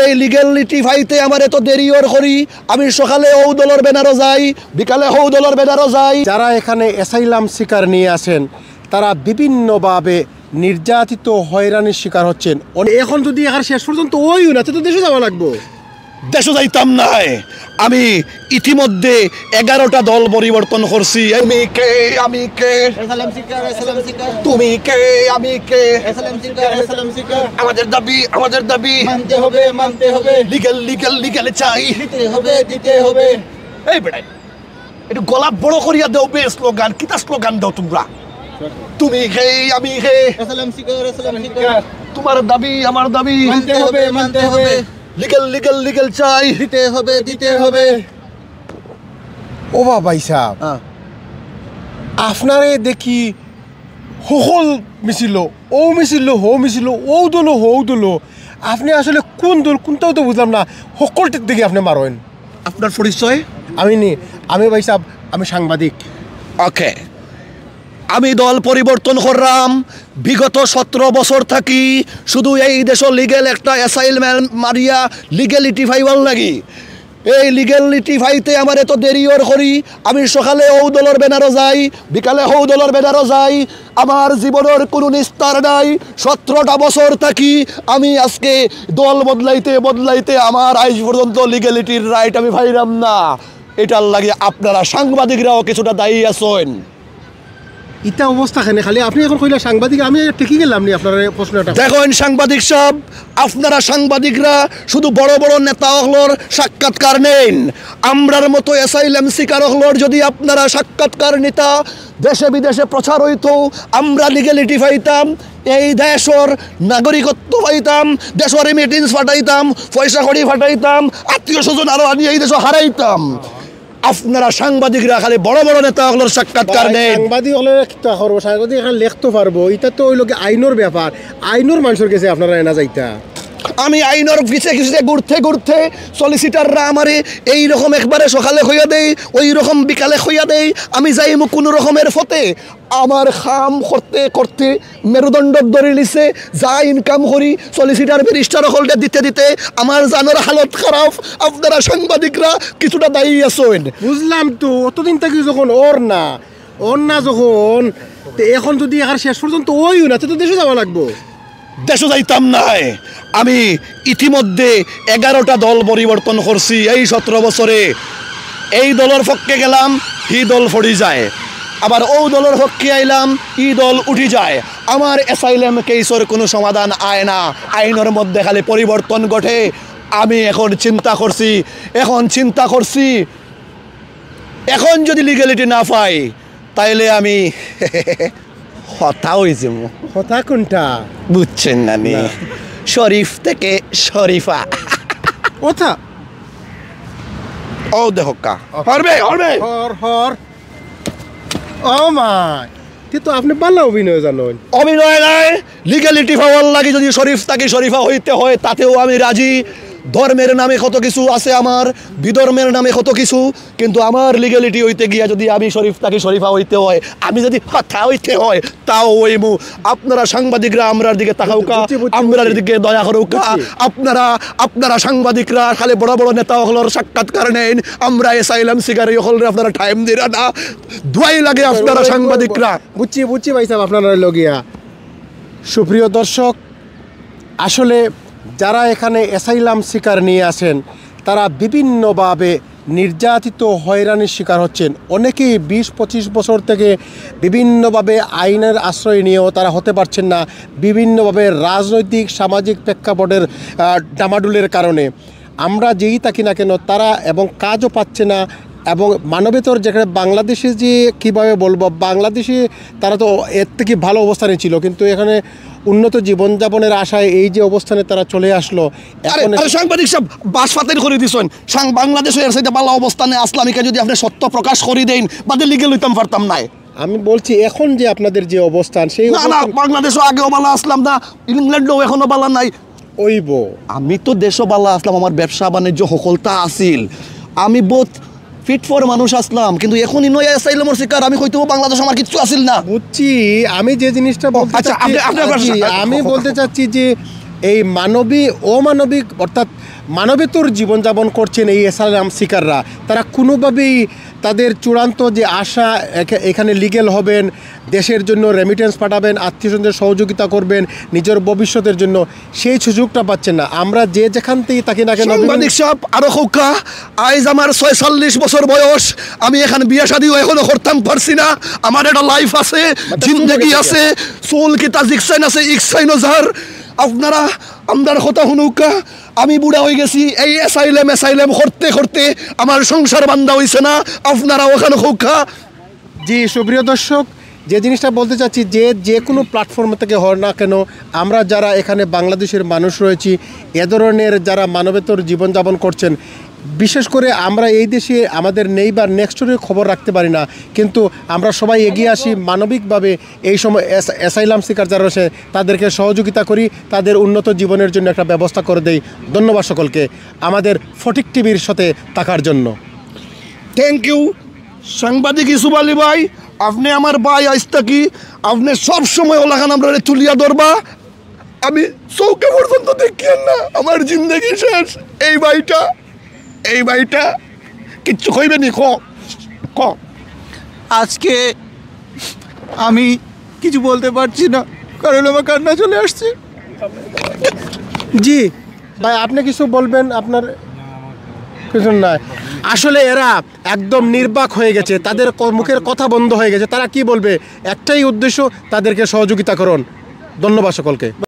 এই লিগেলিটি ফাইতে আমার এত দেরি ওর করি আমি সকালে ও দলের যাই বিকালে হৌ দলের যাই যারা এখানে এসাইলাম শিকার নিয়ে আসেন তারা বিভিন্নভাবে নির্যাতিত হয়রানির শিকার হচ্ছেন এখন যদি এখন শেষ পর্যন্ত ওই না তো দেশে যাওয়া লাগবো দেশে যাইতাম নাই আমি ইতিমধ্যে এগারোটা দল পরিবর্তন করছি আমি কে আমি কে তুমি কে আমি কে আমাদের দাবি আমাদের দাবি মানতে হবে মানতে হবে লিগেল লিগেল লিগেল চাই দিতে হবে দিতে হবে এই বেটাই এটা গলা বড় করিয়া দেও বে স্লোগান কিতা স্লোগান দাও তোমরা তুমি হে আমি হে তোমার দাবি আমার দাবি মানতে হবে মানতে হবে লিগেল লিগেল লিগেল চাই দিতে হবে দিতে হবে ও বাবাই সাহ হ্যাঁ। আপনারে দেখি সকল মিছিল ও মিছিল হো মিছিল ও দল হো দলো আপনি আসলে কোন দল কোনটাও তো বুঝলাম না সকলটির দিকে আপনি মারেন আপনার পরিচয় আমি নি আমি ভাই সাহেব আমি সাংবাদিক ওকে আমি দল পরিবর্তন করলাম বিগত সতেরো বছর থাকি শুধু এই দেশ লিগেল একটা অ্যাসাইনমেন্ট মারিয়া লিগেলিটি ফাইবার লাগি এই লিগেলিটি ফাইতে আমার এত দেরিওর করি আমি সকালে ও দলের ব্যানারও যাই বিকালে হৌ দলের ব্যানারও যাই আমার জীবনের কোনো নিস্তার নাই সতেরোটা বছর থাকি আমি আজকে দল বদলাইতে বদলাইতে আমার আজ পর্যন্ত লিগেলিটির রাইট আমি ভাইরাম না এটার লাগে আপনারা সাংবাদিকরাও কিছুটা দায়ী আছেন ইতা অবস্থা কেন খালি আপনি এখন কইলা সাংবাদিক আমি টেকি গেলাম নি আপনার প্রশ্নটা দেখেন সাংবাদিক সব আপনারা সাংবাদিকরা শুধু বড় বড় নেতা হলর সাক্ষাৎকার নেন আমরার মতো এসাইলাম শিকার হলর যদি আপনারা সাক্ষাৎকার নিতা দেশে বিদেশে প্রচার হইত আমরা লিগেলিটি পাইতাম এই দেশর নাগরিকত্ব পাইতাম দেশের মিটিংস ফাটাইতাম পয়সা কড়ি ফাটাইতাম আত্মীয় স্বজন আরও আনি এই দেশ হারাইতাম আপনারা সাংবাদিকরা খালি বড় বড় নেতা হলের সাক্ষাৎকার নেই সাংবাদিক হলে সাংবাদিক লেখতে পারবো এটা তো ওই লোকে আইনের ব্যাপার আইনের মানুষের কাছে আপনারা এনা যাইতা আমি আইনের পিছে কিছুতে ঘুরতে ঘুরতে সলিসিটাররা আমারে এই রকম একবারে সকালে হইয়া দেই ওই রকম বিকালে হইয়া দেই আমি যাইমু কোনো রকমের ফতে আমার খাম করতে করতে মেরুদণ্ড ধরে নিছে যা ইনকাম করি সলিসিটার ব্যারিস্টার হলটা দিতে দিতে আমার জানার হালত খারাপ আপনারা সাংবাদিকরা কিছুটা দায়ী আছেন বুঝলাম তো অতদিন থেকে যখন ওর না ওর না যখন এখন যদি আর শেষ পর্যন্ত ওই না তো দেশে যাওয়া লাগবো দেশ যাইতাম নাই আমি ইতিমধ্যে এগারোটা দল পরিবর্তন করছি এই সতেরো বছরে এই দলের পক্ষে গেলাম হি দল ফড়ি যায় আবার ও দলের পক্ষে আইলাম ই দল উঠি যায় আমার এসাইলাম কেসর কোনো সমাধান আয় না আইনের মধ্যে খালি পরিবর্তন ঘটে আমি এখন চিন্তা করছি এখন চিন্তা করছি এখন যদি লিগ্যালিটি না পাই তাইলে আমি হতা হয়ে যাব হতা কোনটা বুঝছেন না নি শরীফ থেকে শরীফা ওথা ও দেহকা হরবে হরবে হর হর ও মাই কিন্তু আপনি পারলা অভিনয় জানেন অভিনয় নাই লিগ্যালিটি ফাওয়াল লাগে যদি শরীফ তাকে শরীফা হইতে হয় তাতেও আমি রাজি ধর্মের নামে কত কিছু আছে আমার বিধর্মের নামে কত কিছু কিন্তু আমার লিগ্যালিটি হইতে গিয়া যদি আমি শরীফ তাকে শরীফা হইতে হয় আমি যদি কথা হইতে হয় তাও ওইমু আপনারা সাংবাদিকরা আমরার দিকে কা আমরার দিকে দয়া কা আপনারা আপনারা সাংবাদিকরা খালি বড় বড় নেতা হলর সাক্ষাৎকার নেন আমরা এসাইলাম হল হলরে আপনারা টাইম দিরা না দোয়াই লাগে আপনারা সাংবাদিকরা বুঝছি বুঝছি ভাই সাহেব আপনারা লগিয়া সুপ্রিয় দর্শক আসলে যারা এখানে অ্যাসাইলাম শিকার নিয়ে আসেন তারা বিভিন্নভাবে নির্যাতিত হয়রানির শিকার হচ্ছেন অনেকেই বিশ পঁচিশ বছর থেকে বিভিন্নভাবে আইনের আশ্রয় নিয়েও তারা হতে পারছেন না বিভিন্নভাবে রাজনৈতিক সামাজিক প্রেক্ষাপটের ডামাডুলের কারণে আমরা যেই থাকি না কেন তারা এবং কাজও পাচ্ছে না এবং মানবেতর যেখানে বাংলাদেশে যে কিভাবে বলবো বাংলাদেশে তারা তো এর থেকে ভালো অবস্থানে ছিল কিন্তু এখানে উন্নত জীবনযাপনের আশায় এই যে অবস্থানে তারা চলে আসলো সাংবাদিক সব বাস বাসপাতের করে দিছেন সাং বাংলাদেশ এর সাথে ভালো অবস্থানে আসলাম এখানে যদি আপনি সত্য প্রকাশ করে দেন বাদে লিগে লইতাম পারতাম নাই আমি বলছি এখন যে আপনাদের যে অবস্থান সেই না বাংলাদেশও আগেও ভালো আসলাম না ইংল্যান্ডও এখনও ভালো নাই ওইব আমি তো দেশও ভালো আসলাম আমার ব্যবসা বাণিজ্য সকলতা আছিল আমি বোধ ফিট ফর মানুষ আসলাম কিন্তু এখনই নয় আসাইলাম শিকার আমি কইতো বাংলাদেশ আমার কিছু আসিল না বুঝছি আমি যে জিনিসটা আচ্ছা, আচ্ছা আমি বলতে চাচ্ছি যে এই মানবী অমানবিক অর্থাৎ মানবেতর জীবনযাপন করছেন এই এসালাম শিকাররা তারা কোনোভাবেই তাদের চূড়ান্ত যে আশা এখানে লিগেল হবেন দেশের জন্য রেমিটেন্স পাঠাবেন আত্মীয়স্বজনদের সহযোগিতা করবেন নিজের ভবিষ্যতের জন্য সেই সুযোগটা পাচ্ছেন না আমরা যে যেখান থেকে তাকে না কেন সব আরো খৌকা আজ আমার ছয়চল্লিশ বছর বয়স আমি এখানে বিয়ে শাদিও এখনো করতাম পারছি না আমার একটা লাইফ আছে আচ্ছা, জিন্দগি আছে চুল কিতা জিকসাইন আছে ইকসাইন জার আপনারা আমরার কথা শুনুকা আমি বুড়া হয়ে গেছি এই এসাইলেম এসাইলেম করতে করতে আমার সংসার বান্ধা হয়েছে না আপনারা ওখানে খোকা জি সুপ্রিয় দর্শক যে জিনিসটা বলতে চাচ্ছি যে যে কোনো প্ল্যাটফর্ম থেকে হর না কেন আমরা যারা এখানে বাংলাদেশের মানুষ রয়েছি এ ধরনের যারা মানবেতর জীবনযাপন করছেন বিশেষ করে আমরা এই দেশে আমাদের নেইবার নেক্সট খবর রাখতে পারি না কিন্তু আমরা সবাই এগিয়ে আসি মানবিকভাবে এই সময় অ্যাসাইলাম শিকার যারা রয়েছে তাদেরকে সহযোগিতা করি তাদের উন্নত জীবনের জন্য একটা ব্যবস্থা করে দেই ধন্যবাদ সকলকে আমাদের ফটিক টিভির সাথে থাকার জন্য থ্যাংক ইউ সাংবাদিক ইসুফ আলী ভাই আপনি আমার ভাই আইস্তাকি আপনি সবসময় ওলাখান আমরা চুলিয়া ধরবা আমি চৌকে পর্যন্ত দেখিয়েন না আমার জিন্দগি শেষ এই ভাইটা এই বাড়িটা কিচ্ছু হইবে নি ক আজকে আমি কিছু বলতে পারছি না কারণ আমার কান্না চলে আসছে জি ভাই আপনি কিছু বলবেন আপনার কিছু নাই আসলে এরা একদম নির্বাক হয়ে গেছে তাদের মুখের কথা বন্ধ হয়ে গেছে তারা কি বলবে একটাই উদ্দেশ্য তাদেরকে সহযোগিতা করুন ধন্যবাদ সকলকে